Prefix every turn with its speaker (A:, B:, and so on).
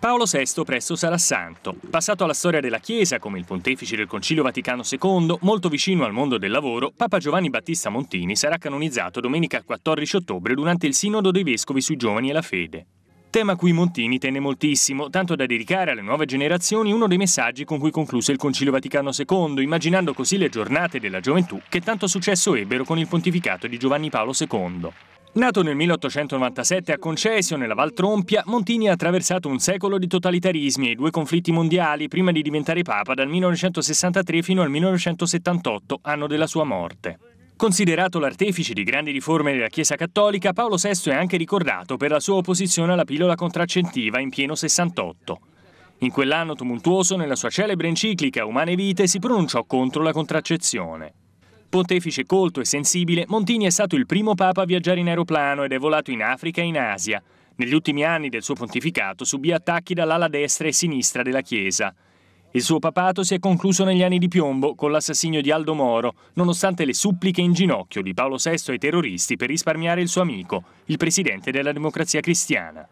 A: Paolo VI presto sarà santo. Passato alla storia della Chiesa come il pontefice del Concilio Vaticano II, molto vicino al mondo del lavoro, Papa Giovanni Battista Montini sarà canonizzato domenica 14 ottobre durante il Sinodo dei Vescovi sui Giovani e la Fede. Tema a cui Montini tenne moltissimo, tanto da dedicare alle nuove generazioni uno dei messaggi con cui concluse il Concilio Vaticano II, immaginando così le giornate della gioventù che tanto successo ebbero con il pontificato di Giovanni Paolo II. Nato nel 1897 a Concesio, nella Val Trompia, Montini ha attraversato un secolo di totalitarismi e due conflitti mondiali prima di diventare Papa dal 1963 fino al 1978, anno della sua morte. Considerato l'artefice di grandi riforme della Chiesa Cattolica, Paolo VI è anche ricordato per la sua opposizione alla pillola contraccentiva in pieno 68. In quell'anno tumultuoso, nella sua celebre enciclica Umane Vite, si pronunciò contro la contraccezione. Pontefice colto e sensibile, Montini è stato il primo papa a viaggiare in aeroplano ed è volato in Africa e in Asia. Negli ultimi anni del suo pontificato subì attacchi dall'ala destra e sinistra della Chiesa. Il suo papato si è concluso negli anni di piombo con l'assassinio di Aldo Moro, nonostante le suppliche in ginocchio di Paolo VI ai terroristi per risparmiare il suo amico, il presidente della democrazia cristiana.